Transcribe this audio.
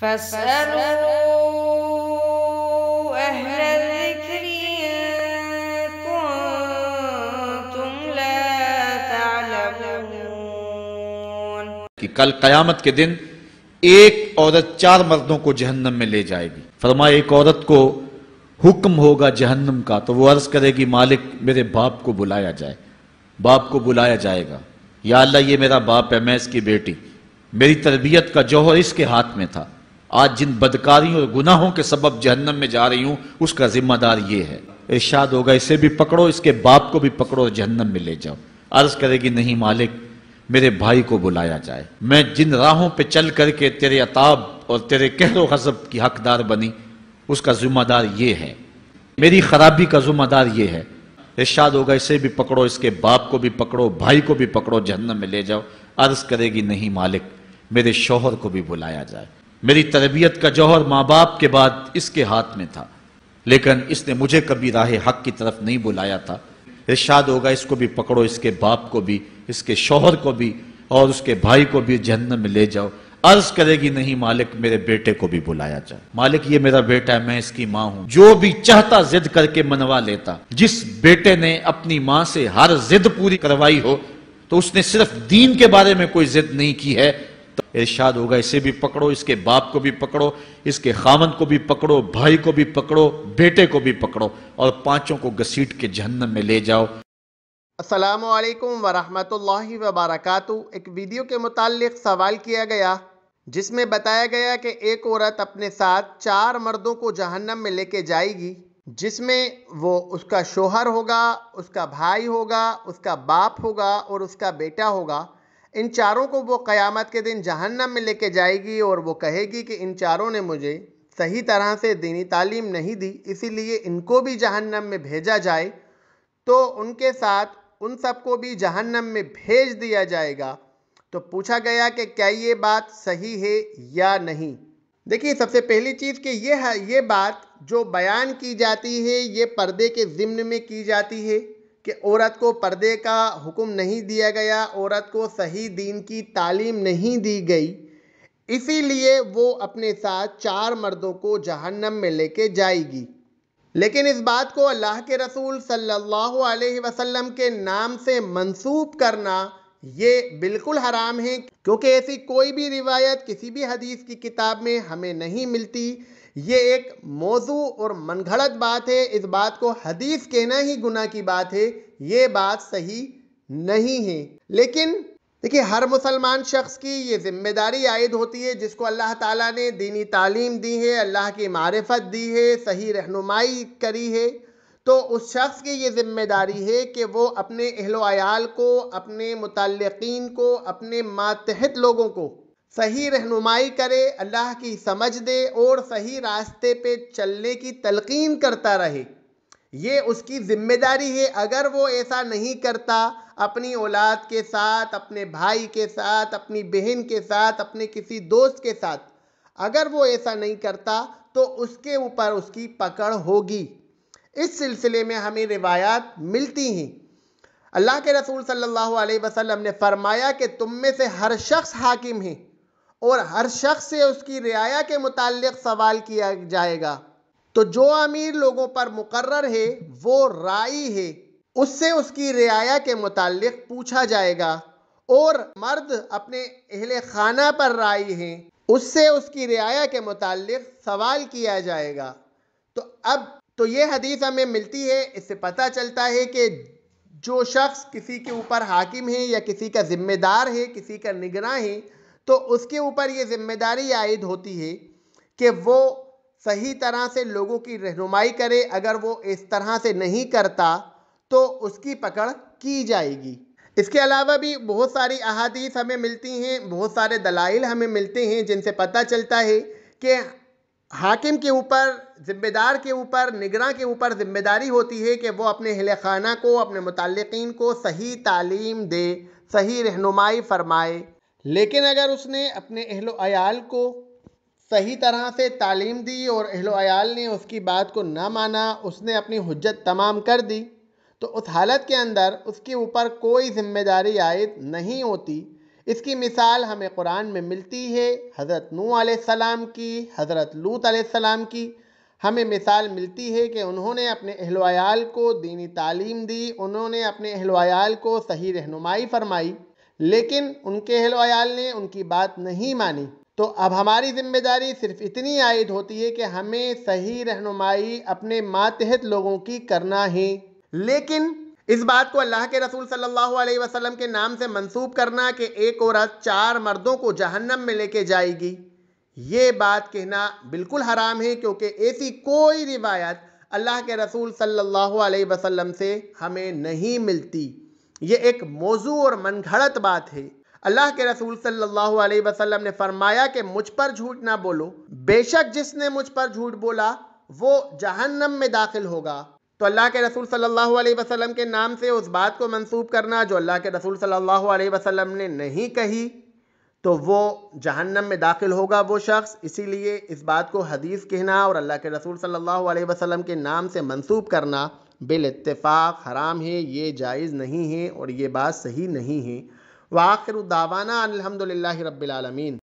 कि कल कयामत के दिन एक औरत चार मर्दों को जहन्नम में ले जाएगी फरमाए एक औरत को हुक्म होगा जहन्नम का तो वो अर्ज करेगी मालिक मेरे बाप को बुलाया जाए बाप को बुलाया जाएगा या अल्लाह ये मेरा बाप है मैं इसकी बेटी मेरी तरबियत का जौहर इसके हाथ में था आज जिन बदकारियों और गुनाहों के सबब जहन्नम में जा रही हूं उसका जिम्मेदार ये है इर्शाद होगा इसे भी पकड़ो इसके बाप को भी पकड़ो और जहन्नम में ले जाओ अर्ज करेगी नहीं मालिक मेरे भाई को बुलाया जाए मैं जिन राहों पे चल करके तेरे अताब और तेरे कहरो हजब की हकदार बनी उसका जिम्मेदार ये है मेरी खराबी का जिम्मेदार ये है इर्शाद होगा इसे भी पकड़ो इसके बाप को भी पकड़ो भाई को भी पकड़ो जहन्नम में ले जाओ अर्ज करेगी नहीं मालिक मेरे शोहर को भी बुलाया जाए मेरी तरबियत का जौहर माँ बाप के बाद इसके हाथ में था लेकिन इसने मुझे कभी राह हक की तरफ नहीं बुलाया था इर्शाद होगा इसको भी पकड़ो इसके बाप को भी इसके शोहर को भी और उसके भाई को भी जहन में ले जाओ अर्ज करेगी नहीं मालिक मेरे बेटे को भी बुलाया जाए मालिक ये मेरा बेटा है मैं इसकी माँ हूं जो भी चाहता जिद करके मनवा लेता जिस बेटे ने अपनी माँ से हर जिद पूरी करवाई हो तो उसने सिर्फ दीन के बारे में कोई जिद नहीं की है तो इर्शाद होगा इसे भी पकड़ो इसके बाप को भी पकड़ो इसके खामन को भी पकड़ो भाई को भी पकड़ो बेटे को भी पकड़ो और पांचों को घसीट के जहन्नम में ले जाओ असलम वरहमल वबरक एक वीडियो के मुतालिक सवाल किया गया जिसमें बताया गया कि एक औरत अपने साथ चार मर्दों को जहन्नम में लेके जाएगी जिसमें वो उसका शोहर होगा उसका भाई होगा उसका बाप होगा और उसका बेटा होगा इन चारों को वो क़यामत के दिन जहन्नम में लेके जाएगी और वो कहेगी कि इन चारों ने मुझे सही तरह से दीनी तालीम नहीं दी इसीलिए इनको भी जहन्नम में भेजा जाए तो उनके साथ उन सबको भी जहन्नम में भेज दिया जाएगा तो पूछा गया कि क्या ये बात सही है या नहीं देखिए सबसे पहली चीज़ कि यह है ये बात जो बयान की जाती है ये पर्दे के ज़िम्न में की जाती है कि औरत को पर्दे का हुक्म नहीं दिया गया औरत को सही दीन की तालीम नहीं दी गई इसीलिए वो अपने साथ चार मर्दों को जहन्नम में लेके जाएगी लेकिन इस बात को अल्लाह के रसूल सल्लल्लाहु अलैहि वसल्लम के नाम से मंसूब करना ये बिल्कुल हराम है क्योंकि ऐसी कोई भी रिवायत किसी भी हदीस की किताब में हमें नहीं मिलती ये एक मौजू और घड़त बात है इस बात को हदीस कहना ही गुना की बात है ये बात सही नहीं है लेकिन देखिए हर मुसलमान शख्स की ये जिम्मेदारी आयद होती है जिसको अल्लाह ताला ने दीनी तालीम दी है अल्लाह की मारफत दी है सही रहनुमाई करी है तो उस शख्स की ये जिम्मेदारी है कि वो अपने अहलोयाल को अपने मुतलकिन को अपने मातहत लोगों को सही रहनुमाई करे अल्लाह की समझ दे और सही रास्ते पे चलने की तलकीन करता रहे ये उसकी ज़िम्मेदारी है अगर वो ऐसा नहीं करता अपनी औलाद के साथ अपने भाई के साथ अपनी बहन के साथ अपने किसी दोस्त के साथ अगर वो ऐसा नहीं करता तो उसके ऊपर उसकी पकड़ होगी इस सिलसिले में हमें रिवायात मिलती हैं अल्लाह के रसूल सल्लल्लाहु अलैहि वसल्लम ने फरमाया कि तुम में से हर शख्स हाकिम है और हर शख्स से उसकी रियाया के मुतालिक सवाल किया जाएगा तो जो अमीर लोगों पर मुकर्र है वो राई है उससे उसकी रियाया के मुतालिक पूछा जाएगा और मर्द अपने अहल खाना पर राई हैं उससे उसकी रियाया के मुतालिक सवाल किया जाएगा तो अब तो ये हदीस हमें मिलती है इससे पता चलता है कि जो शख्स किसी के ऊपर हाकिम है या किसी का ज़िम्मेदार है किसी का निगरान है तो उसके ऊपर ये जिम्मेदारी आयद होती है कि वो सही तरह से लोगों की रहनुमाई करे अगर वो इस तरह से नहीं करता तो उसकी पकड़ की जाएगी इसके अलावा भी बहुत सारी अहादीस हमें मिलती हैं बहुत सारे दलाइल हमें मिलते हैं जिनसे पता चलता है कि हाकिम के ऊपर ज़िम्मेदार के ऊपर निगरान के ऊपर ज़िम्मेदारी होती है कि वो अपने अहल खाना को अपने मुतलकिन को सही तालीम दे सही रहनुमाई फरमाए लेकिन अगर उसने अपने अहलो अयाल को सही तरह से तालीम दी और अहलो अयाल ने उसकी बात को ना माना उसने अपनी हजत तमाम कर दी तो उस हालत के अंदर उसके ऊपर कोई जिम्मेदारी आयद नहीं होती इसकी मिसाल हमें कुरान में मिलती है हज़रत नू सलाम की हज़रत लूत सलाम की हमें मिसाल मिलती है कि उन्होंने अपने अहलोयाल को दीनी तालीम दी उन्होंने अपने अहलोयाल को सही रहनुमाई फरमाई लेकिन उनके अहलोयाल ने उनकी बात नहीं मानी तो अब हमारी जिम्मेदारी सिर्फ इतनी आयद होती है कि हमें सही रहनुमाई अपने मातहत लोगों की करना है लेकिन इस बात को अल्लाह के रसूल सल्लल्लाहु अलैहि वसल्लम के नाम से मंसूब करना कि एक औरत चार मर्दों को जहन्नम में लेके जाएगी ये बात कहना बिल्कुल हराम है क्योंकि ऐसी कोई रिवायत अल्लाह के रसूल सल्लल्लाहु अलैहि वसल्लम से हमें नहीं मिलती ये एक मौजू और घड़त बात है अल्लाह के रसूल सल्लल्लाहु अलैहि वसल्लम ने फरमाया कि मुझ पर झूठ ना बोलो बेशक जिसने मुझ पर झूठ बोला वो जहन्नम में दाखिल होगा तो अल्लाह के रसूल सल्लल्लाहु अलैहि वसल्लम के नाम से उस बात को मंसूब करना जो अल्लाह के रसूल सल्लल्लाहु अलैहि वसल्लम ने नहीं कही तो वो जहन्नम में दाखिल होगा वो शख्स इसीलिए इस बात को हदीस कहना और अल्लाह के रसूल सल्लल्लाहु अलैहि वसल्लम के नाम से मंसूब करना बिलतफ़ाक़ हराम है ये जायज़ नहीं है और ये बात सही नहीं है वाखिर दावाना अलहमदिल्ला रबालमीन